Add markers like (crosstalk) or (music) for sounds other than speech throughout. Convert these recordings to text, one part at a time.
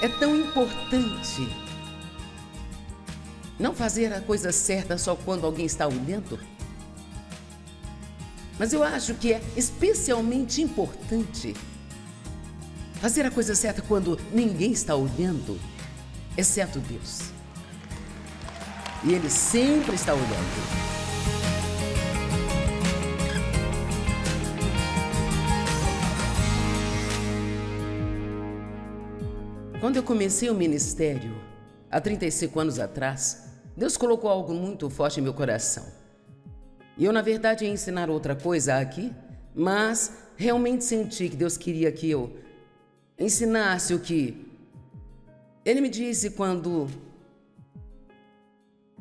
É tão importante não fazer a coisa certa só quando alguém está olhando. Mas eu acho que é especialmente importante fazer a coisa certa quando ninguém está olhando, exceto Deus. E Ele sempre está olhando. Quando eu comecei o ministério, há 35 anos atrás, Deus colocou algo muito forte em meu coração. E eu, na verdade, ia ensinar outra coisa aqui, mas realmente senti que Deus queria que eu ensinasse o que Ele me disse quando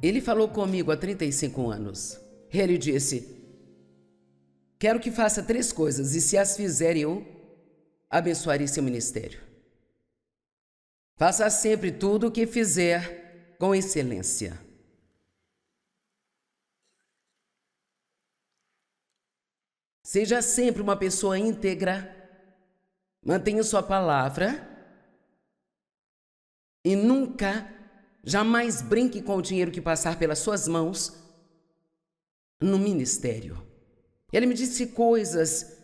Ele falou comigo há 35 anos. Ele disse: Quero que faça três coisas, e se as fizer, eu abençoarei seu ministério. Faça sempre tudo o que fizer com excelência. Seja sempre uma pessoa íntegra, mantenha sua palavra e nunca, jamais brinque com o dinheiro que passar pelas suas mãos no ministério. Ele me disse coisas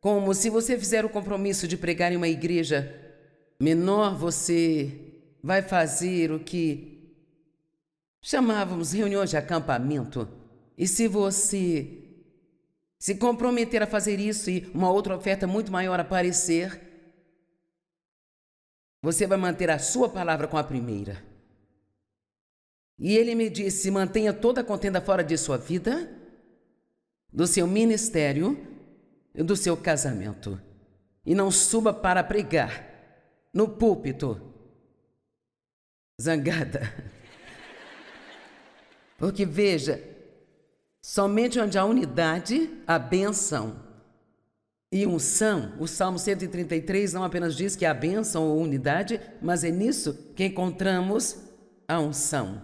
como: se você fizer o compromisso de pregar em uma igreja menor você vai fazer o que chamávamos reuniões de acampamento. E se você se comprometer a fazer isso e uma outra oferta muito maior aparecer, você vai manter a sua palavra com a primeira. E ele me disse: mantenha toda a contenda fora de sua vida, do seu ministério e do seu casamento. E não suba para pregar no púlpito, zangada. Porque veja, somente onde há unidade, há bênção e unção, o Salmo 133 não apenas diz que há bênção ou unidade, mas é nisso que encontramos a unção.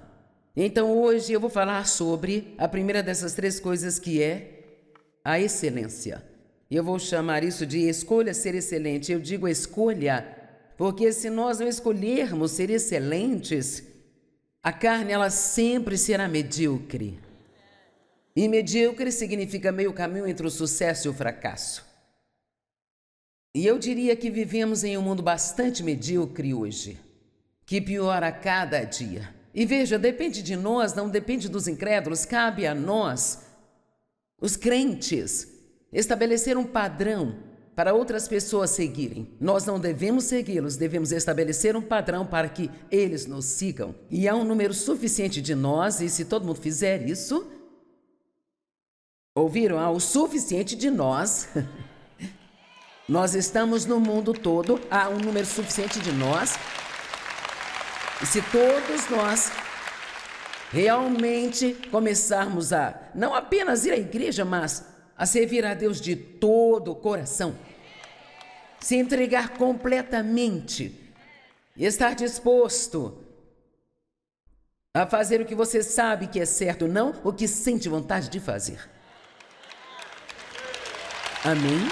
Então hoje eu vou falar sobre a primeira dessas três coisas que é a excelência. Eu vou chamar isso de escolha ser excelente. Eu digo escolha porque se nós não escolhermos ser excelentes, a carne ela sempre será medíocre. E medíocre significa meio caminho entre o sucesso e o fracasso. E eu diria que vivemos em um mundo bastante medíocre hoje, que piora a cada dia. E veja, depende de nós, não depende dos incrédulos, cabe a nós, os crentes, estabelecer um padrão para outras pessoas seguirem. Nós não devemos segui-los, devemos estabelecer um padrão para que eles nos sigam. E há um número suficiente de nós, e se todo mundo fizer isso. Ouviram? Há o suficiente de nós. (laughs) nós estamos no mundo todo, há um número suficiente de nós. E se todos nós realmente começarmos a não apenas ir à igreja, mas a servir a Deus de todo o coração, se entregar completamente, estar disposto a fazer o que você sabe que é certo, não o que sente vontade de fazer. Amém?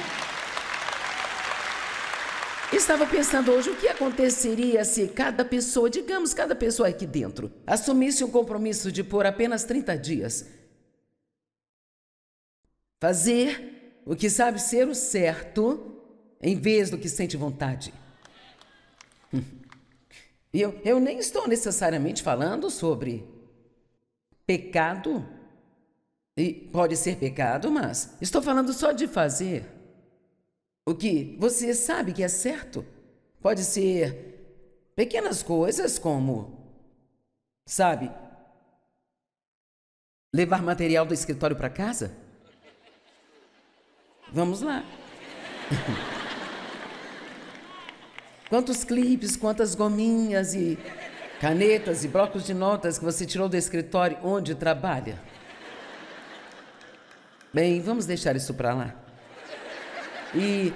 Estava pensando hoje o que aconteceria se cada pessoa, digamos cada pessoa aqui dentro, assumisse um compromisso de por apenas 30 dias Fazer o que sabe ser o certo em vez do que sente vontade. eu, eu nem estou necessariamente falando sobre pecado. E pode ser pecado, mas estou falando só de fazer o que você sabe que é certo. Pode ser pequenas coisas como, sabe, levar material do escritório para casa Vamos lá. Quantos clipes, quantas gominhas e canetas e blocos de notas que você tirou do escritório onde trabalha? Bem, vamos deixar isso para lá. E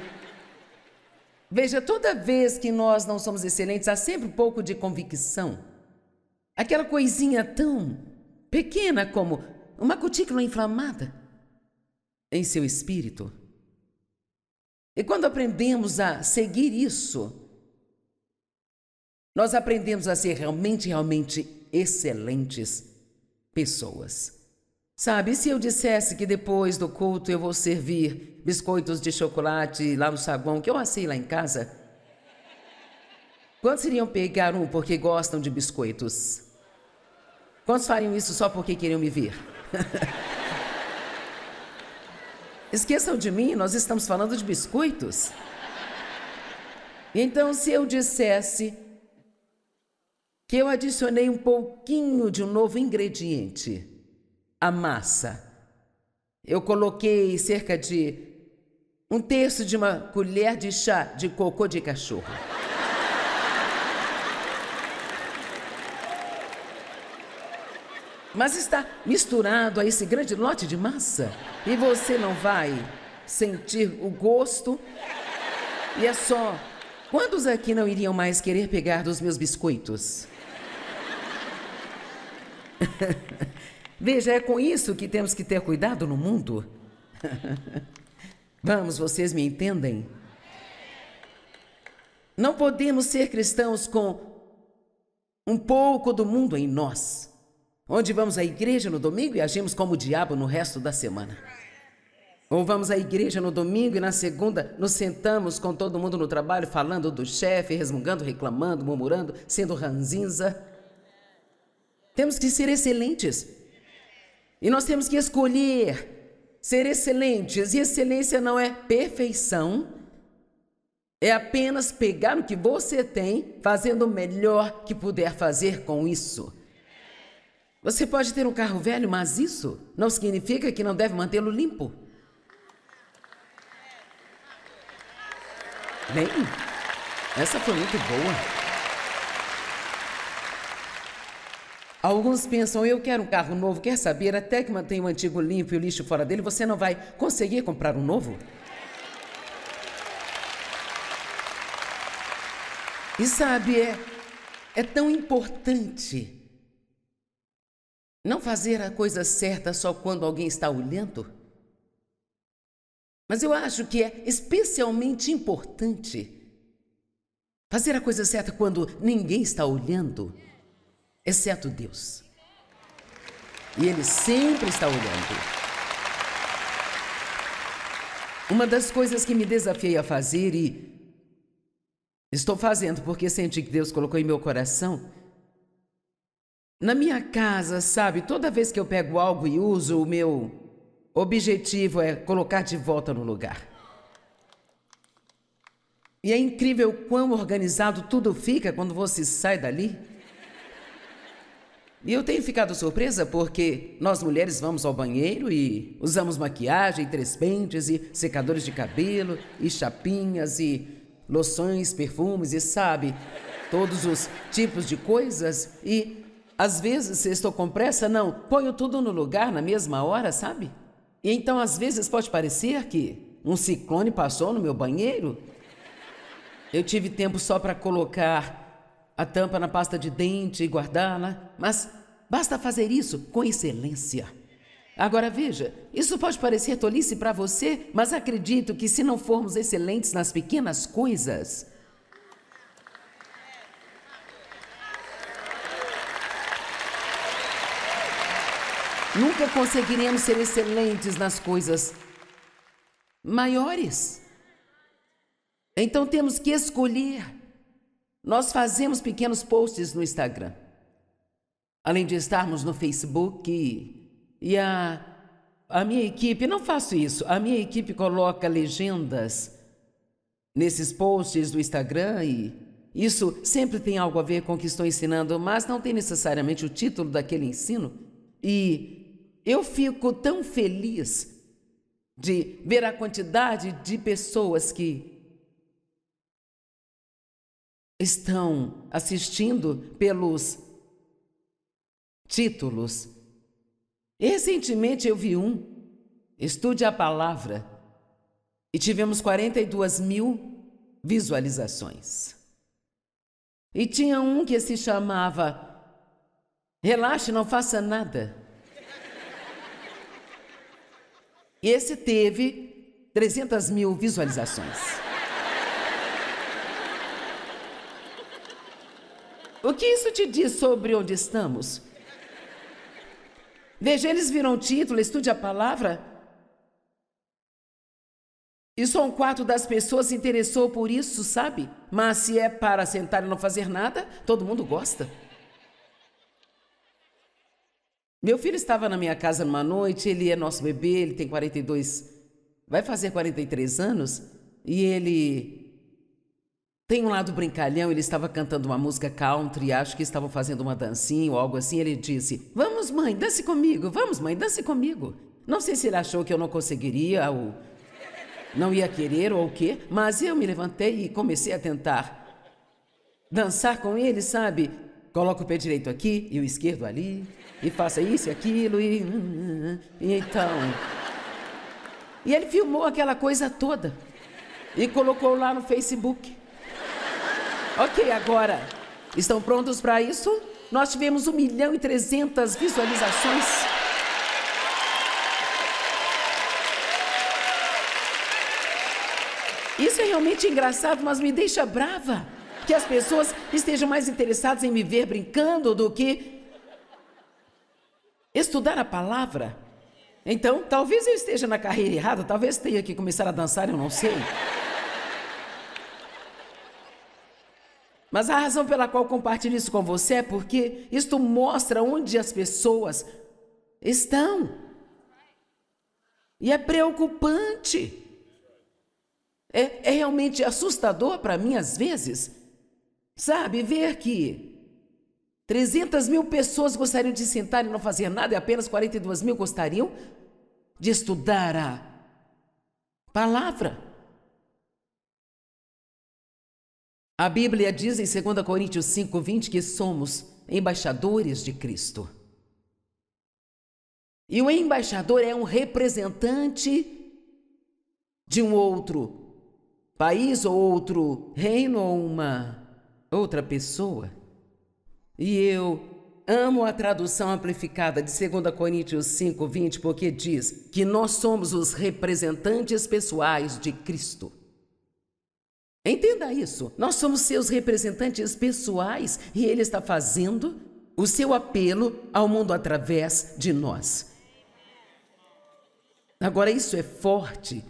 veja, toda vez que nós não somos excelentes, há sempre um pouco de convicção. Aquela coisinha tão pequena como uma cutícula inflamada em seu espírito e quando aprendemos a seguir isso, nós aprendemos a ser realmente, realmente excelentes pessoas. Sabe, se eu dissesse que depois do culto eu vou servir biscoitos de chocolate lá no saguão que eu assei lá em casa, quantos iriam pegar um porque gostam de biscoitos? Quantos fariam isso só porque queriam me ver? (laughs) Esqueçam de mim, nós estamos falando de biscoitos. Então, se eu dissesse que eu adicionei um pouquinho de um novo ingrediente, a massa, eu coloquei cerca de um terço de uma colher de chá de cocô de cachorro. mas está misturado a esse grande lote de massa. E você não vai sentir o gosto. E é só. Quantos aqui não iriam mais querer pegar dos meus biscoitos? (laughs) Veja, é com isso que temos que ter cuidado no mundo. (laughs) Vamos, vocês me entendem? Não podemos ser cristãos com um pouco do mundo em nós. Onde vamos à igreja no domingo e agimos como o diabo no resto da semana. Ou vamos à igreja no domingo e na segunda nos sentamos com todo mundo no trabalho falando do chefe, resmungando, reclamando, murmurando, sendo ranzinza. Temos que ser excelentes. E nós temos que escolher ser excelentes. E excelência não é perfeição, é apenas pegar o que você tem, fazendo o melhor que puder fazer com isso. Você pode ter um carro velho, mas isso não significa que não deve mantê-lo limpo. Bem, essa foi muito boa. Alguns pensam, eu quero um carro novo, quer saber, até que mantenha o antigo limpo e o lixo fora dele, você não vai conseguir comprar um novo? E sabe, é, é tão importante não fazer a coisa certa só quando alguém está olhando? Mas eu acho que é especialmente importante fazer a coisa certa quando ninguém está olhando, exceto Deus. E Ele sempre está olhando. Uma das coisas que me desafiei a fazer e estou fazendo porque senti que Deus colocou em meu coração na minha casa, sabe, toda vez que eu pego algo e uso, o meu objetivo é colocar de volta no lugar. E é incrível quão organizado tudo fica quando você sai dali. E eu tenho ficado surpresa porque nós mulheres vamos ao banheiro e usamos maquiagem, três pentes e secadores de cabelo e chapinhas e loções, perfumes e sabe, todos os tipos de coisas e às vezes estou com pressa, não, ponho tudo no lugar na mesma hora, sabe? E então às vezes pode parecer que um ciclone passou no meu banheiro. Eu tive tempo só para colocar a tampa na pasta de dente e guardá-la, mas basta fazer isso com excelência. Agora veja, isso pode parecer tolice para você, mas acredito que se não formos excelentes nas pequenas coisas, Nunca conseguiremos ser excelentes nas coisas maiores. Então temos que escolher. Nós fazemos pequenos posts no Instagram. Além de estarmos no Facebook e a a minha equipe, não faço isso, a minha equipe coloca legendas nesses posts do Instagram e isso sempre tem algo a ver com o que estou ensinando, mas não tem necessariamente o título daquele ensino. E eu fico tão feliz de ver a quantidade de pessoas que estão assistindo pelos títulos. Recentemente eu vi um, Estude a Palavra, e tivemos 42 mil visualizações. E tinha um que se chamava Relaxe, não faça nada. Esse teve 300 mil visualizações. O que isso te diz sobre onde estamos? Veja, eles viram o título, estude a palavra. E só um quarto das pessoas se interessou por isso, sabe? Mas se é para sentar e não fazer nada, todo mundo gosta. Meu filho estava na minha casa numa noite, ele é nosso bebê, ele tem 42, vai fazer 43 anos, e ele tem um lado brincalhão, ele estava cantando uma música country, acho que estavam fazendo uma dancinha ou algo assim, ele disse: "Vamos, mãe, dance comigo. Vamos, mãe, dance comigo". Não sei se ele achou que eu não conseguiria ou não ia querer ou o quê, mas eu me levantei e comecei a tentar dançar com ele, sabe? Coloque o pé direito aqui e o esquerdo ali, e faça isso e aquilo, e, hum, hum, hum. e então. E ele filmou aquela coisa toda e colocou lá no Facebook. Ok, agora, estão prontos para isso? Nós tivemos 1 milhão e 300 visualizações. Isso é realmente engraçado, mas me deixa brava que as pessoas estejam mais interessadas em me ver brincando do que estudar a palavra. Então, talvez eu esteja na carreira errada, talvez tenha que começar a dançar, eu não sei. Mas a razão pela qual compartilho isso com você é porque isto mostra onde as pessoas estão. E é preocupante. É, é realmente assustador para mim, às vezes, Sabe, ver que 300 mil pessoas gostariam de sentar e não fazer nada e apenas 42 mil gostariam de estudar a palavra. A Bíblia diz em 2 Coríntios 20 que somos embaixadores de Cristo. E o embaixador é um representante de um outro país ou outro reino ou uma outra pessoa. E eu amo a tradução amplificada de 2 Coríntios 20, porque diz que nós somos os representantes pessoais de Cristo. Entenda isso. Nós somos seus representantes pessoais e ele está fazendo o seu apelo ao mundo através de nós. Agora isso é forte.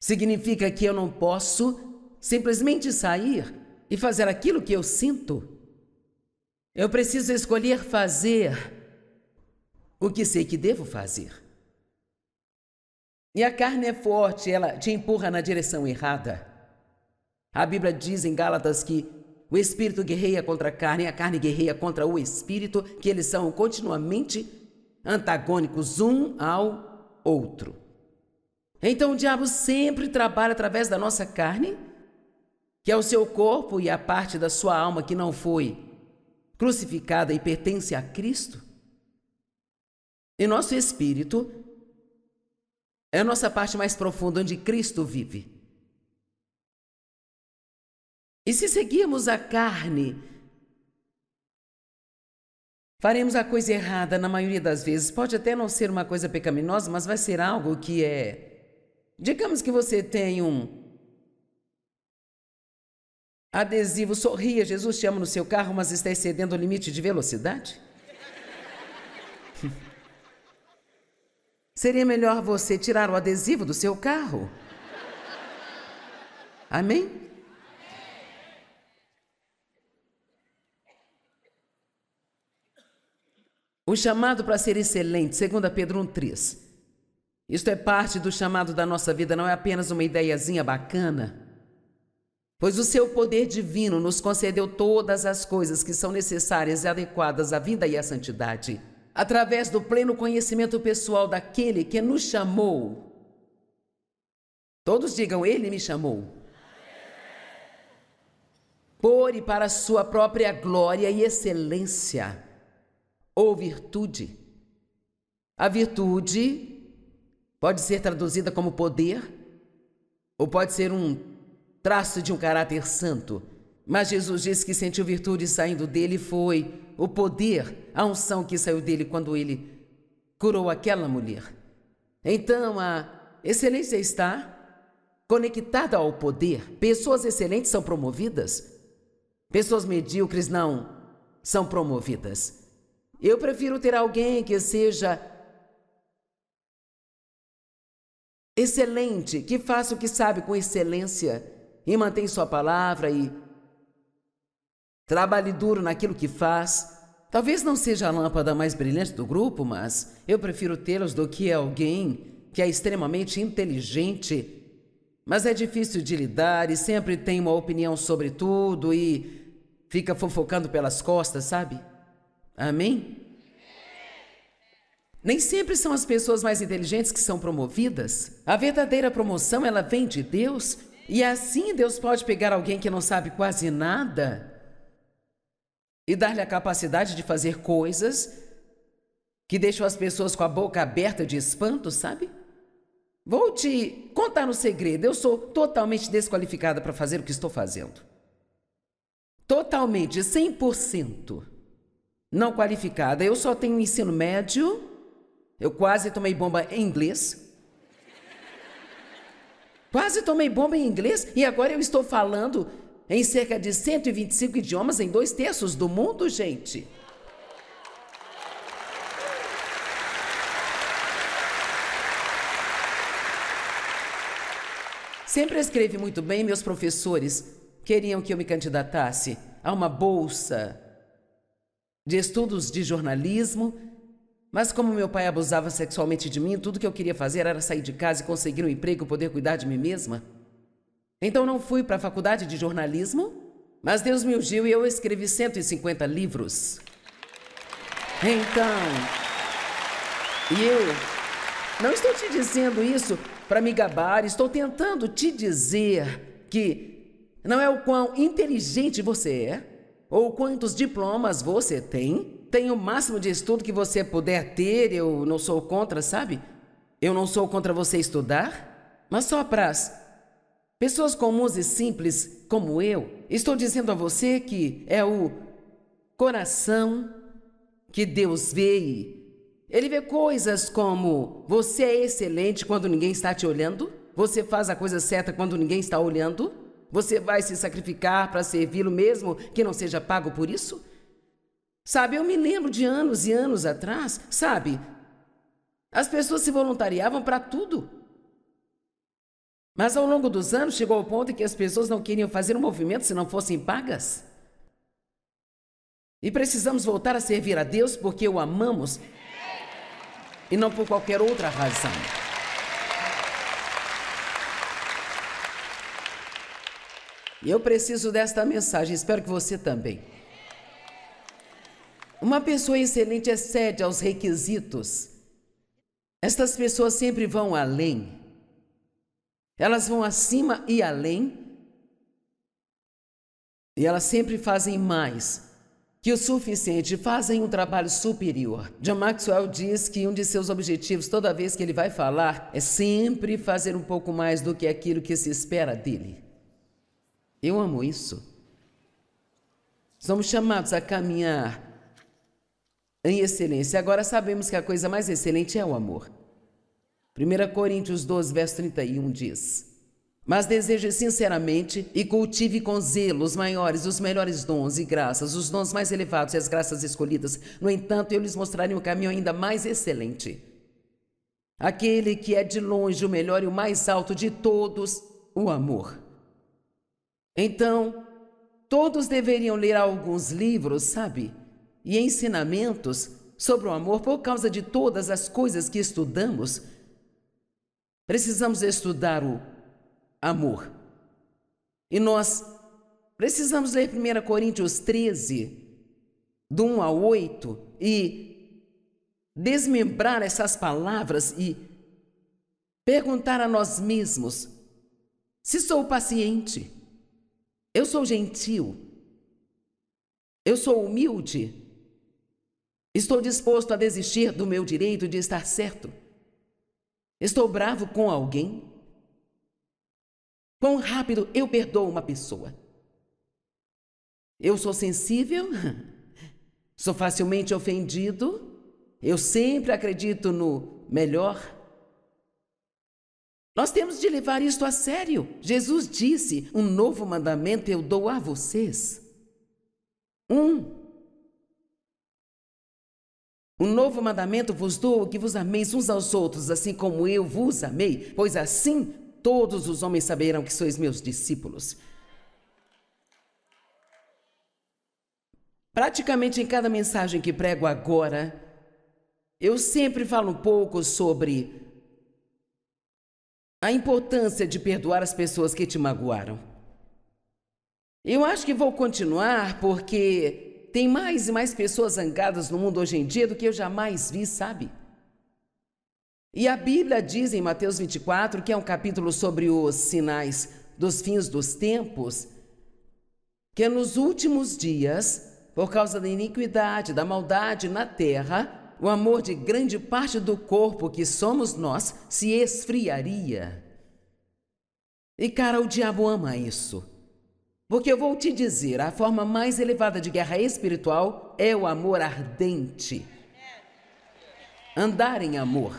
Significa que eu não posso simplesmente sair e fazer aquilo que eu sinto. Eu preciso escolher fazer o que sei que devo fazer. E a carne é forte, ela te empurra na direção errada. A Bíblia diz em Gálatas que o espírito guerreia contra a carne, a carne guerreia contra o espírito, que eles são continuamente antagônicos um ao outro. Então o diabo sempre trabalha através da nossa carne que é o seu corpo e a parte da sua alma que não foi crucificada e pertence a Cristo? E nosso espírito é a nossa parte mais profunda onde Cristo vive. E se seguirmos a carne, faremos a coisa errada na maioria das vezes. Pode até não ser uma coisa pecaminosa, mas vai ser algo que é. Digamos que você tem um Adesivo, sorria, Jesus te ama no seu carro, mas está excedendo o limite de velocidade? (laughs) Seria melhor você tirar o adesivo do seu carro. Amém? O chamado para ser excelente, segundo Pedro 1,3. Isto é parte do chamado da nossa vida, não é apenas uma ideiazinha bacana. Pois o seu poder divino nos concedeu todas as coisas que são necessárias e adequadas à vida e à santidade, através do pleno conhecimento pessoal daquele que nos chamou. Todos digam, Ele me chamou. Por e para sua própria glória e excelência, ou virtude. A virtude pode ser traduzida como poder, ou pode ser um traço de um caráter santo. Mas Jesus disse que sentiu virtude saindo dele foi o poder, a unção que saiu dele quando ele curou aquela mulher. Então, a excelência está conectada ao poder. Pessoas excelentes são promovidas, pessoas medíocres não são promovidas. Eu prefiro ter alguém que seja excelente, que faça o que sabe com excelência e mantém sua palavra e trabalhe duro naquilo que faz. Talvez não seja a lâmpada mais brilhante do grupo, mas eu prefiro tê-los do que alguém que é extremamente inteligente, mas é difícil de lidar e sempre tem uma opinião sobre tudo e fica fofocando pelas costas, sabe? Amém? Nem sempre são as pessoas mais inteligentes que são promovidas. A verdadeira promoção, ela vem de Deus e assim Deus pode pegar alguém que não sabe quase nada e dar-lhe a capacidade de fazer coisas que deixam as pessoas com a boca aberta de espanto, sabe? Vou te contar um segredo. Eu sou totalmente desqualificada para fazer o que estou fazendo. Totalmente, 100%. Não qualificada. Eu só tenho ensino médio. Eu quase tomei bomba em inglês. Quase tomei bomba em inglês e agora eu estou falando em cerca de 125 idiomas em dois terços do mundo, gente. Sempre escrevi muito bem, meus professores queriam que eu me candidatasse a uma bolsa de estudos de jornalismo mas como meu pai abusava sexualmente de mim, tudo que eu queria fazer era sair de casa e conseguir um emprego e poder cuidar de mim mesma. Então não fui para a faculdade de jornalismo, mas Deus me ungiu e eu escrevi 150 livros. Então, e eu não estou te dizendo isso para me gabar, estou tentando te dizer que não é o quão inteligente você é ou quantos diplomas você tem, tenha o máximo de estudo que você puder ter, eu não sou contra, sabe? Eu não sou contra você estudar, mas só as Pessoas comuns e simples, como eu, estou dizendo a você que é o coração que Deus vê. ele vê coisas como você é excelente quando ninguém está te olhando, você faz a coisa certa quando ninguém está olhando, você vai se sacrificar para servi-lo mesmo que não seja pago por isso. Sabe, eu me lembro de anos e anos atrás, sabe? As pessoas se voluntariavam para tudo. Mas ao longo dos anos chegou ao ponto em que as pessoas não queriam fazer um movimento se não fossem pagas. E precisamos voltar a servir a Deus porque o amamos e não por qualquer outra razão. E Eu preciso desta mensagem, espero que você também. Uma pessoa excelente excede aos requisitos. Estas pessoas sempre vão além. Elas vão acima e além. E elas sempre fazem mais que o suficiente, fazem um trabalho superior. John Maxwell diz que um de seus objetivos, toda vez que ele vai falar, é sempre fazer um pouco mais do que aquilo que se espera dele. Eu amo isso. Somos chamados a caminhar em excelência. Agora sabemos que a coisa mais excelente é o amor. 1 Coríntios 12, verso 31 diz: Mas deseje sinceramente e cultive com zelo os maiores, os melhores dons e graças, os dons mais elevados e as graças escolhidas. No entanto, eu lhes mostrarei um caminho ainda mais excelente. Aquele que é de longe o melhor e o mais alto de todos, o amor. Então, todos deveriam ler alguns livros, sabe? e ensinamentos sobre o amor por causa de todas as coisas que estudamos, precisamos estudar o amor. E nós precisamos ler 1 Coríntios 13, do 1 ao 8, e desmembrar essas palavras e perguntar a nós mesmos: se sou paciente, eu sou gentil, eu sou humilde, Estou disposto a desistir do meu direito de estar certo. Estou bravo com alguém? Quão rápido eu perdoo uma pessoa? Eu sou sensível? (laughs) Sou facilmente ofendido? Eu sempre acredito no melhor? Nós temos de levar isto a sério. Jesus disse: Um novo mandamento eu dou a vocês. Um, um novo mandamento vos dou, que vos ameis uns aos outros, assim como eu vos amei, pois assim todos os homens saberão que sois meus discípulos. Praticamente em cada mensagem que prego agora, eu sempre falo um pouco sobre a importância de perdoar as pessoas que te magoaram. Eu acho que vou continuar porque tem mais e mais pessoas zangadas no mundo hoje em dia do que eu jamais vi, sabe? E a Bíblia diz em Mateus 24, que é um capítulo sobre os sinais dos fins dos tempos, que nos últimos dias, por causa da iniquidade, da maldade na terra, o amor de grande parte do corpo que somos nós se esfriaria. E cara, o diabo ama isso. Porque eu vou te dizer, a forma mais elevada de guerra espiritual é o amor ardente. Andar em amor.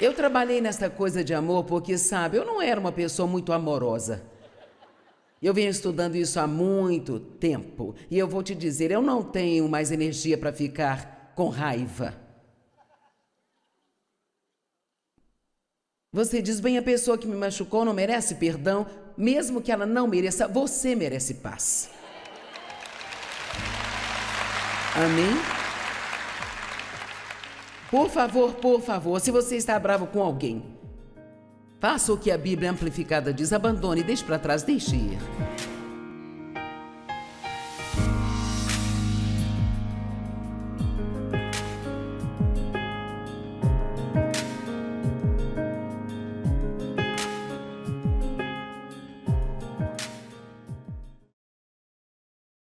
Eu trabalhei nessa coisa de amor porque, sabe, eu não era uma pessoa muito amorosa. Eu venho estudando isso há muito tempo e eu vou te dizer, eu não tenho mais energia para ficar com raiva. Você diz bem: a pessoa que me machucou não merece perdão, mesmo que ela não mereça, você merece paz. Amém? Por favor, por favor, se você está bravo com alguém, faça o que a Bíblia amplificada diz: abandone, deixe para trás, deixe ir.